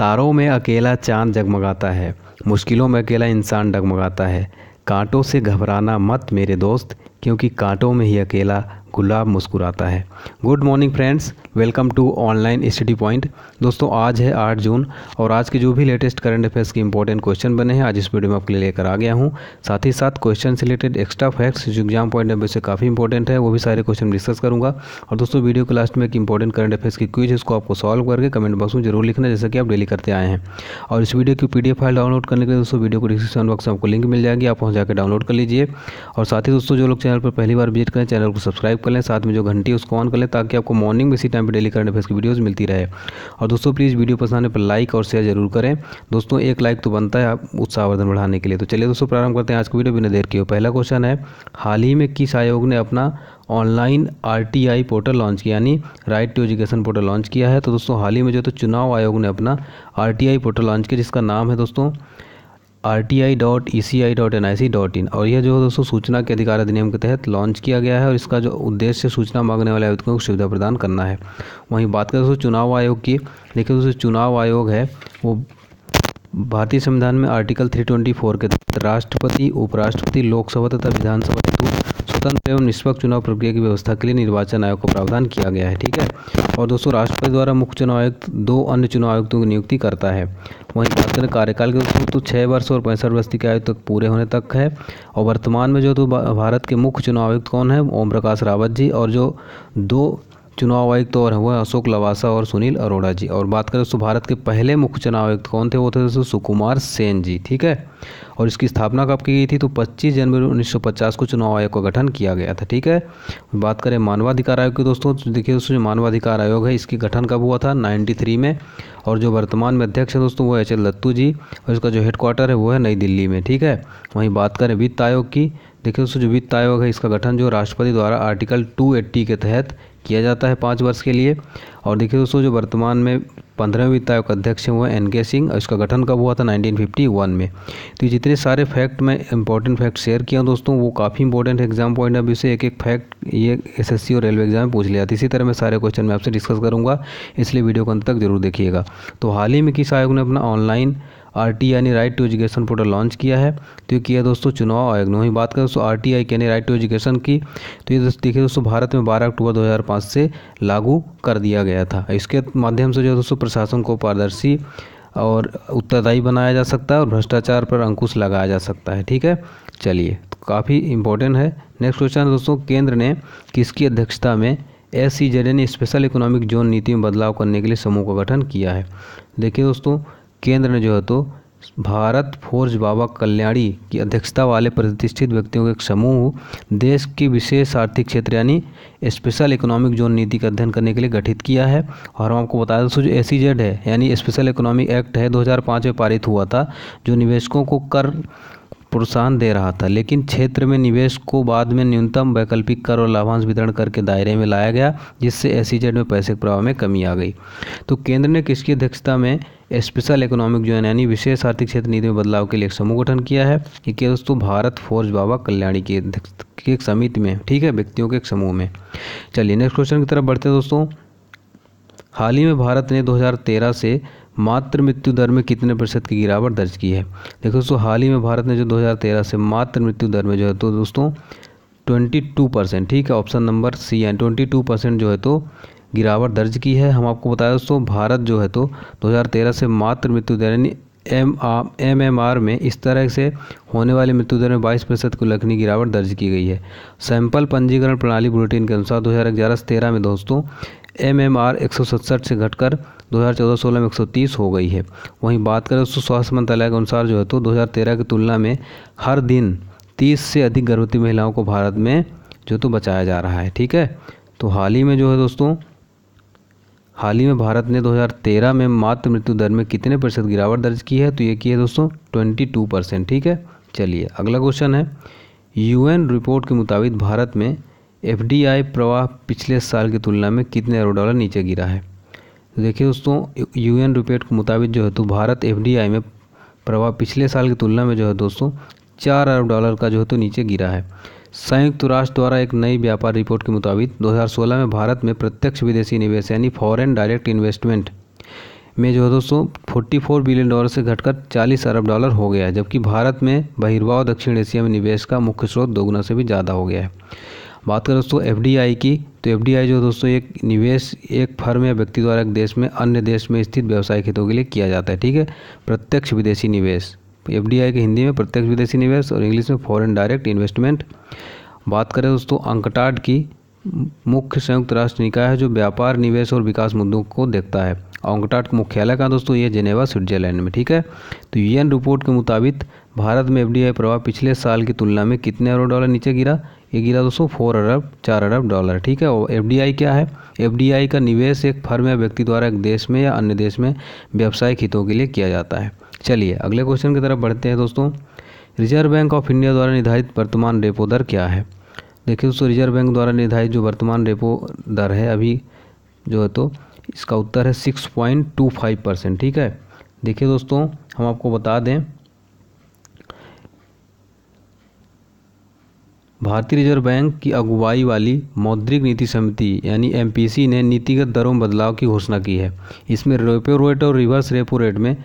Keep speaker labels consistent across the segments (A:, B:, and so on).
A: तारों में अकेला चांद जगमगाता है मुश्किलों में अकेला इंसान डगमगाता है कांटों से घबराना मत मेरे दोस्त क्योंकि कांटों में ही अकेला गुलाब मुस्कुराता है good morning friends welcome to online study point दोस्तों आज है 8 जून और आज के जो भी लेटेस्ट करंट अफेयर्स के इंपॉर्टेंट क्वेश्चन बने हैं आज इस वीडियो में आपके लिए लेकर आ गया हूँ साथ ही साथ क्वेश्चन से रिलेटेड एक्स्ट्रा फैक्ट्स जो एग्जाम पॉइंट ऑफ व्यू से काफ़ी इंपॉर्टेंट है वो भी सारे क्वेश्चन डिस्कस करूँगा और दोस्तों वीडियो के लास्ट में एक इंपॉर्टेंट करंट अफेयर्स की क्वीज उसको आपको सॉल्व करके कमेंट बॉक्स में जरूर लिखना जैसे कि आप डेली करते आए हैं और इस वीडियो की पी फाइल डाउनलोड करने के लिए दोस्तों वीडियो को डिस्क्रिप्शन बॉक्स में आपको लिंक मिल जाएगी आप वहाँ जाकर डाउनलोड कर लीजिए और साथ ही दोस्तों जो लोग चैनल पर पहली बार विजिट करें चैनल को सब्सक्राइब सब्सक्राइब कर लें साथ में जो घंटी उसको ऑन कर लें ताकि आपको मॉर्निंग में इसी टाइम पर डेली करंट अफेयर्स की वीडियोज़ मिलती रहे और दोस्तों प्लीज़ वीडियो पसंद आने पर लाइक और शेयर जरूर करें दोस्तों एक लाइक तो बनता है आप उत्साहवर्धन बढ़ाने के लिए तो चलिए दोस्तों प्रारंभ करते हैं आज की वीडियो बिना देर के पहला क्वेश्चन है हाल ही में किस आयोग ने अपना ऑनलाइन आरटीआई पोर्टल लॉन्च किया यानी right to education portal launch किया है तो दोस्तों हाल ही में जो तो चुनाव आयोग ने अपना आरटीआई पोर्टल लॉन्च किया जिसका नाम है दोस्तों R T I dot E C I dot N I C dot in और यह जो है दोस्तों सूचना के अधिकार अधिनियम के तहत लॉन्च किया गया है और इसका जो उद्देश्य सूचना मांगने वाले आवेदकों को सुविधा प्रदान करना है वहीं बात करें दोस्तों चुनाव आयोग की देखिए दोस्तों चुनाव आयोग है वो भारतीय संविधान में आर्टिकल 324 के तहत राष्ट्रपति उपराष्ट्रपति लोकसभा तथा विधानसभा स्वतंत्र एवं निष्पक्ष चुनाव प्रक्रिया की व्यवस्था के लिए निर्वाचन आयोग को प्रावधान किया गया है ठीक है और दोस्तों राष्ट्रपति द्वारा मुख्य चुनाव आयुक्त दो अन्य चुनाव आयुक्तों की नियुक्ति करता है वहीं करें कार्यकाल के दोस्तों तो छः वर्ष और पैंसठ वर्ष की आयु तक पूरे होने तक है और वर्तमान में जो तो भारत के मुख्य चुनाव आयुक्त कौन है ओम प्रकाश रावत जी और जो दो चुनाव आयुक्त और हुए अशोक लवासा और सुनील अरोड़ा जी और बात करें दोस्तों भारत के पहले मुख्य चुनाव आयुक्त कौन थे वो थे दोस्तों सुकुमार सेन जी ठीक है और इसकी स्थापना कब की गई थी तो 25 जनवरी 1950 को चुनाव आयोग का गठन किया गया था ठीक है बात करें मानवाधिकार आयोग की दोस्तों तो देखिए दोस्तों जो मानवाधिकार आयोग है इसकी गठन कब हुआ था 93 में और जो वर्तमान में अध्यक्ष है दोस्तों वो एच एल दत्तू जी और इसका जो हेडक्वार्टर है वो है नई दिल्ली में ठीक है वहीं बात करें वित्त आयोग की देखिए दोस्तों जो वित्त आयोग है इसका गठन जो राष्ट्रपति द्वारा आर्टिकल 280 के तहत किया जाता है पाँच वर्ष के लिए और देखिए दोस्तों जो वर्तमान में पंद्रहवें वित्त आयोग के अध्यक्ष हुए एन के सिंह और इसका गठन कब हुआ था 1951 में तो जितने सारे फैक्ट मैं इंपॉर्टेंट फैक्ट शेयर किया दोस्तों वो काफ़ी इंपॉर्टेंट एग्जाम पॉइंट अभी से एक एक फैक्ट ये एसएससी और रेलवे एग्जाम में पूछ लिया था इसी तरह मैं सारे क्वेश्चन मैं आपसे डिस्कस करूँगा इसलिए वीडियो को अंत तक जरूर देखिएगा तो हाल ही में किस आयोग ने अपना ऑनलाइन आर यानी right to education portal launch किया है तो ये किया दोस्तों चुनाव आयोग ने वहीं बात करें दोस्तों आर टी यानी राइट टू एजुकेशन की तो ये देखिए दोस्तों भारत में बारह अक्टूबर 2005 से लागू कर दिया गया था इसके माध्यम से जो दोस्तों प्रशासन को पारदर्शी और उत्तरदायी बनाया जा सकता है और भ्रष्टाचार पर अंकुश लगाया जा सकता है ठीक है चलिए तो काफ़ी इंपॉर्टेंट है नेक्स्ट क्वेश्चन दोस्तों केंद्र ने किसकी अध्यक्षता में एस सी जेड ने स्पेशल इकोनॉमिक जोन नीति में बदलाव करने के लिए समूह का गठन किया है देखिए दोस्तों केंद्र ने जो है तो भारत फोर्ज बाबा कल्याणी की अध्यक्षता वाले प्रतिष्ठित व्यक्तियों के एक समूह देश की विशेष आर्थिक क्षेत्र यानी स्पेशल इकोनॉमिक जोन नीति का अध्ययन करने के लिए गठित किया है और हम आपको बता दें दोस्तों जो ए सी जेड है यानी स्पेशल इकोनॉमिक एक्ट है 2005 में पारित हुआ था जो निवेशकों को कर प्रोत्साहन दे रहा था लेकिन क्षेत्र में निवेश को बाद में न्यूनतम वैकल्पिक कर और लाभांश वितरण कर के दायरे में लाया गया जिससे एस में पैसे के प्रभाव में कमी आ गई तो केंद्र ने किसकी अध्यक्षता में स्पेशल इकोनॉमिक जोन यानी विशेष आर्थिक क्षेत्र नीति में बदलाव के लिए एक समूह गठन किया है ये क्या दोस्तों भारत फोर्ज बाबा कल्याणी के की एक समिति में ठीक है व्यक्तियों के एक समूह में चलिए नेक्स्ट क्वेश्चन की तरफ बढ़ते हैं दोस्तों हाल ही में भारत ने 2013 से मातृ मृत्यु दर में कितने प्रतिशत की गिरावट दर्ज की है देखो दोस्तों हाल ही में भारत ने जो 2013 से मातृ मृत्यु दर में जो है तो दोस्तों 22 परसेंट ठीक है option number C and 22 percent जो है तो गिरावट दर्ज की है हम आपको बताया दोस्तों भारत जो है तो 2013 से मात्र मृत्यु दर यानी एम एम एम आर में इस तरह से होने वाली मृत्यु दर में 22 प्रतिशत को लखनी गिरावट दर्ज की गई है सैंपल पंजीकरण प्रणाली बुलेटिन के अनुसार दो से तेरह में दोस्तों एम एम आर एक से घटकर 2014-16 में 130 हो गई है वहीं बात करें दोस्तों स्वास्थ्य मंत्रालय के अनुसार जो है तो 2013 की तुलना में हर दिन 30 से अधिक गर्भवती महिलाओं को भारत में जो तो बचाया जा रहा है ठीक है तो हाल ही में जो है दोस्तों हाल ही में भारत ने 2013 में मातृ मृत्यु दर में कितने प्रतिशत गिरावट दर्ज की है तो ये की है दोस्तों 22 परसेंट ठीक है चलिए अगला क्वेश्चन है यूएन रिपोर्ट के मुताबिक भारत में एफ प्रवाह पिछले साल की तुलना में कितने अरब डॉलर नीचे गिरा है तो देखिए दोस्तों यूएन रिपोर्ट के मुताबिक जो है तो भारत एफ में प्रवाह पिछले साल की तुलना में जो है दोस्तों चार अरब डॉलर का जो है तो नीचे गिरा है संयुक्त राष्ट्र द्वारा एक नई व्यापार रिपोर्ट के मुताबिक 2016 में भारत में प्रत्यक्ष विदेशी निवेश यानी फॉरेन डायरेक्ट इन्वेस्टमेंट में जो है दोस्तों सौ बिलियन डॉलर से घटकर 40 अरब डॉलर हो गया है जबकि भारत में बहिर्वाह दक्षिण एशिया में निवेश का मुख्य स्रोत दोगुना से भी ज़्यादा हो गया है बात करें दोस्तों एफ की तो एफ जो दोस्तों एक निवेश एक फर्म या व्यक्ति द्वारा एक देश में अन्य देश में स्थित व्यवसायिक हितों के लिए किया जाता है ठीक है प्रत्यक्ष विदेशी निवेश एफ के हिंदी में प्रत्यक्ष विदेशी निवेश और इंग्लिश में फॉरेन डायरेक्ट इन्वेस्टमेंट बात करें दोस्तों अंकटाड की मुख्य संयुक्त राष्ट्र निकाय है जो व्यापार निवेश और विकास मुद्दों को देखता है अंकटाड का मुख्यालय कहाँ दोस्तों ये जेनेवा स्विट्जरलैंड में ठीक है तो यूएन रिपोर्ट के मुताबिक भारत में एफ प्रभाव पिछले साल की तुलना में कितने अरब डॉलर नीचे गिरा ये गिरा दोस्तों फोर अरब चार अरब डॉलर ठीक है और एफ क्या है एफ का निवेश एक फर्म या व्यक्ति द्वारा एक देश में या अन्य देश में व्यावसायिक हितों के लिए किया जाता है चलिए अगले क्वेश्चन की तरफ बढ़ते हैं दोस्तों रिजर्व बैंक ऑफ इंडिया द्वारा निर्धारित वर्तमान रेपो दर क्या है देखिए दोस्तों रिजर्व बैंक द्वारा निर्धारित जो वर्तमान रेपो दर है अभी जो है तो इसका उत्तर है six point two five percent ठीक है देखिए दोस्तों हम आपको बता दें भारतीय रिजर्व बैंक की अगुवाई वाली मौद्रिक नीति समिति यानी एमपीसी ने नीतिगत दरों में बदलाव की घोषणा की है इसमें रेपो रेट और रिवर्स रेपो रेट में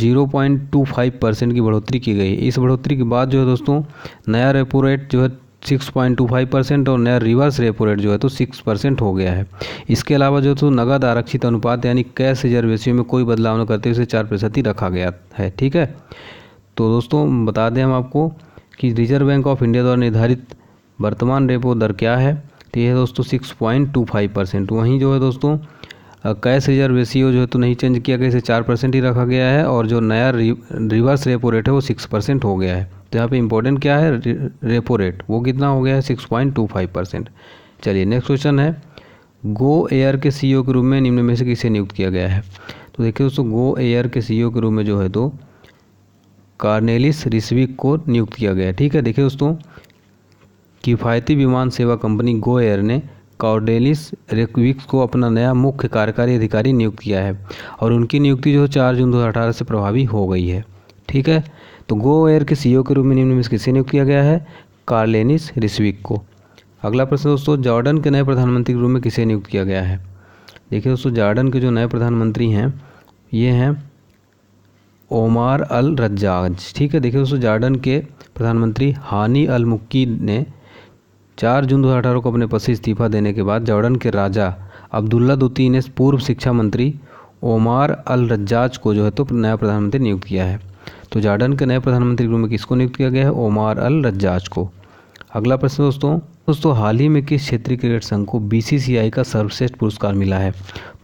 A: zero point two five percent की बढ़ोतरी की गई इस बढ़ोतरी के बाद जो है दोस्तों नया रेपो रेट जो है six point two five percent और नया रिवर्स रेपो रेट जो है तो सिक्स परसेंट हो गया है इसके अलावा जो तो नगद आरक्षित अनुपात यानी कैश रिजर्वेशियों में कोई बदलाव न करते हुए चार प्रतिशत ही रखा गया है ठीक है तो दोस्तों बता दें हम आपको कि रिजर्व बैंक ऑफ इंडिया द्वारा निर्धारित वर्तमान रेपो दर क्या है तो यह दोस्तों six point two five percent वहीं जो है दोस्तों कैश रिजर्व रेशियो जो है तो नहीं चेंज किया गया इसे चार परसेंट ही रखा गया है और जो नया रिवर्स रेपो रेट है वो सिक्स परसेंट हो गया है तो यहाँ पे इंपॉर्टेंट क्या है रेपो रेट वो कितना हो गया है six point two five percent चलिए नेक्स्ट क्वेश्चन है गो एयर के सी के रूप में निम्न में से किसे नियुक्त किया गया है तो देखिए दोस्तों गो एयर के सी के रूप में जो है तो कार्नेलिस रिसविक को नियुक्त किया गया है ठीक है देखिए दोस्तों किफ़ायती विमान सेवा कंपनी गो एयर ने कॉर्डेलिस रेक्विक्स को अपना नया मुख्य कार्यकारी अधिकारी नियुक्त किया है और उनकी नियुक्ति जो है चार जून दो से प्रभावी हो गई है ठीक है तो गो एयर के सीईओ e के रूप में निम्न में किसे नियुक्त किया गया है कार्लेनिस रिस्विक को अगला प्रश्न दोस्तों जॉर्डन के नए प्रधानमंत्री के रूप में किसे नियुक्त किया गया है देखिए दोस्तों जॉर्डन के जो नए प्रधानमंत्री हैं ये हैं ओमार अल रज्जाज ठीक है देखिए दोस्तों जॉर्डन के प्रधानमंत्री हानी अल मुक्की ने चार जून दो अठारह को अपने पद से इस्तीफा देने के बाद जॉर्डन के राजा अब्दुल्ला दुती ने पूर्व शिक्षा मंत्री ओमार अल रज्जाज को जो है तो नया प्रधानमंत्री नियुक्त किया है तो जॉर्डन के नए प्रधानमंत्री के रूप में किसको नियुक्त किया गया है ओमार अल रज्जाज को अगला प्रश्न दोस्तों दोस्तों हाल ही में किस क्षेत्रीय क्रिकेट संघ को बी का सर्वश्रेष्ठ पुरस्कार मिला है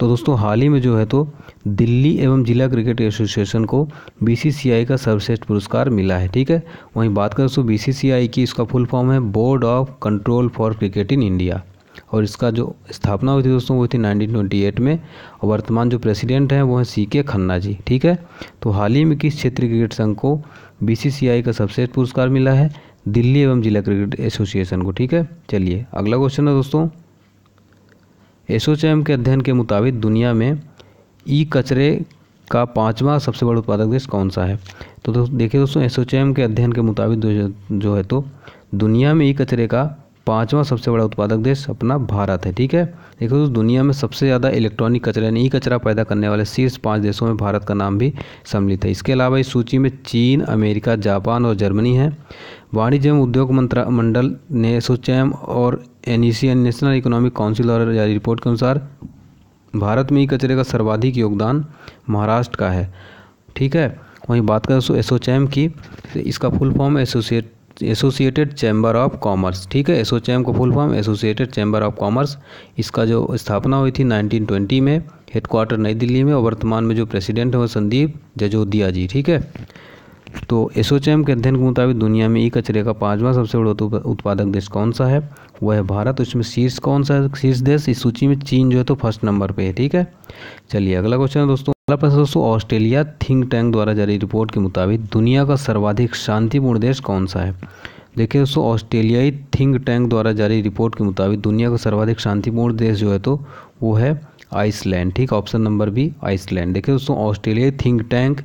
A: तो दोस्तों हाल ही में जो है तो दिल्ली एवं जिला क्रिकेट एसोसिएशन को बी का सर्वश्रेष्ठ पुरस्कार मिला है ठीक है वहीं बात करें दोस्तों बी की इसका फुल फॉर्म है board of control for cricket in India और इसका जो स्थापना हुई थी दोस्तों वो थी 1928 में और वर्तमान जो प्रेसिडेंट हैं वो हैं सी के खन्ना जी ठीक है तो हाल ही में किस क्षेत्रीय क्रिकेट संघ को बीसीसीआई का सबसे पुरस्कार मिला है दिल्ली एवं जिला क्रिकेट एसोसिएशन को ठीक है चलिए अगला क्वेश्चन है दोस्तों एसोचैम के अध्ययन के मुताबिक दुनिया में ई कचरे का पांचवा सबसे बड़ा उत्पादक देश कौन सा है तो देखिए दोस्तों एसोचैम के अध्ययन के मुताबिक जो है तो दुनिया में ई कचरे का पाँचवा सबसे बड़ा उत्पादक देश अपना भारत है ठीक है देखो दोस्तों दुनिया में सबसे ज़्यादा इलेक्ट्रॉनिक कचरा यानी ई कचरा पैदा करने वाले शीर्ष पाँच देशों में भारत का नाम भी सम्मिलित है इसके अलावा इस सूची में चीन अमेरिका जापान और जर्मनी है वाणिज्य एवं उद्योग मंत्रा मंडल ने सोचैम और एन नेशनल इकोनॉमिक काउंसिल द्वारा जारी रिपोर्ट के अनुसार भारत में ई कचरे का सर्वाधिक योगदान महाराष्ट्र का है ठीक है वहीं बात करें एसोचैम की तो इसका full form associate associated chamber of commerce ठीक है एसोचैम का full form associated chamber of commerce इसका जो स्थापना हुई थी 1920 में हेडक्वार्टर नई दिल्ली में और वर्तमान में जो प्रेसिडेंट है वो संदीप जजोदिया जी ठीक है तो एसोचैम के अध्ययन के मुताबिक दुनिया में ई कचरे का पाँचवा सबसे बड़ा उत्पादक देश कौन सा है वह है भारत उसमें शीर्ष कौन सा है शीर्ष देश इस सूची में चीन जो है तो फर्स्ट नंबर पर है ठीक है चलिए अगला क्वेश्चन है दोस्तों अगला प्रश्न दोस्तों ऑस्ट्रेलिया थिंक टैंक द्वारा जारी रिपोर्ट के मुताबिक दुनिया का सर्वाधिक शांतिपूर्ण देश कौन सा है देखिए दोस्तों ऑस्ट्रेलियाई थिंक टैंक द्वारा जारी रिपोर्ट के मुताबिक दुनिया का सर्वाधिक शांतिपूर्ण देश जो है तो वो है आइसलैंड ठीक ऑप्शन नंबर बी आइसलैंड देखिए दोस्तों ऑस्ट्रेलियाई think tank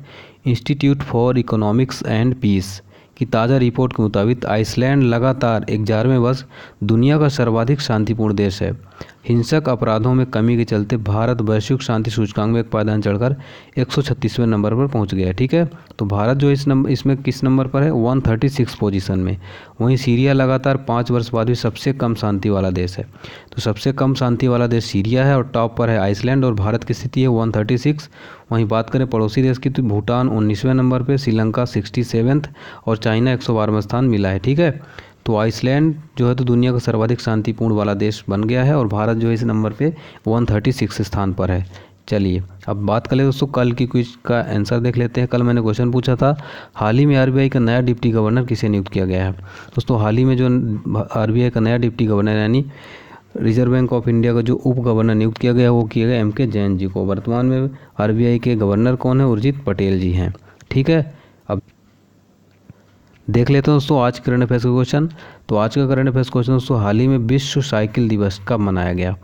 A: institute for economics and peace की ताज़ा रिपोर्ट के मुताबिक आइसलैंड लगातार ग्यारहवें वर्ष दुनिया का सर्वाधिक शांतिपूर्ण देश है हिंसक अपराधों में कमी के चलते भारत वैश्विक शांति सूचकांक में एक पायदान चढ़कर एक नंबर पर पहुंच गया ठीक है तो भारत जो इस नंबर इसमें किस नंबर पर है 136 पोजिशन में वहीं सीरिया लगातार पाँच वर्ष बाद भी सबसे कम शांति वाला देश है तो सबसे कम शांति वाला देश सीरिया है और टॉप पर है आइसलैंड और भारत की स्थिति है वन वहीं बात करें पड़ोसी देश की तो भूटान उन्नीसवें नंबर पर श्रीलंका सिक्सटी और चाइना एक सौ स्थान मिला है ठीक है तो आइसलैंड जो है तो दुनिया का सर्वाधिक शांतिपूर्ण वाला देश बन गया है और भारत जो है इस नंबर पे 136 स्थान पर है चलिए अब बात कर ले दोस्तों कल की क्विज का आंसर देख लेते हैं कल मैंने क्वेश्चन पूछा था हाल ही में आरबीआई का नया डिप्टी गवर्नर किसे नियुक्त किया गया है दोस्तों हाल ही में जो आरबीआई का नया डिप्टी गवर्नर यानी रिजर्व बैंक ऑफ इंडिया का जो उप गवर्नर नियुक्त किया गया वो किया गया एम के जैन जी को वर्तमान में आर के गवर्नर कौन है उर्जित पटेल जी हैं ठीक है अब देख लेते हैं दोस्तों आज करंट अफेयर्स का क्वेश्चन तो आज का करंट अफेयर्स क्वेश्चन दोस्तों हाल ही में विश्व साइकिल दिवस कब मनाया गया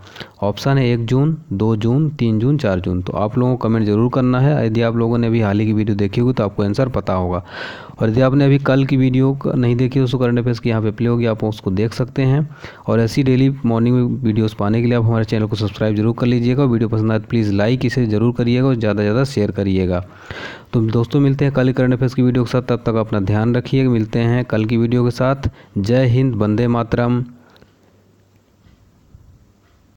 A: ऑप्शन है एक जून दो जून तीन जून चार जून तो आप लोगों को कमेंट जरूर करना है यदि आप लोगों ने अभी हाल ही की वीडियो देखी होगी तो आपको आंसर पता होगा और यदि आपने अभी कल की वीडियो नहीं देखी दोस्तों करंट अफेयर्स की यहाँ पे प्ले होगी आप उसको देख सकते हैं और ऐसी डेली मॉर्निंग में वीडियोज़ पाने के लिए आप हमारे चैनल को सब्सक्राइब जरूर कर लीजिएगा वीडियो पसंद आए तो प्लीज़ लाइक इसे ज़रूर करिएगा और ज़्यादा से ज़्यादा शेयर करिएगा तो दोस्तों मिलते हैं कल करंट अफेयर्स की वीडियो के साथ तब तक अपना ध्यान रखिएगा मिलते हैं कल की वीडियो के साथ जय हिंद वंदे मातरम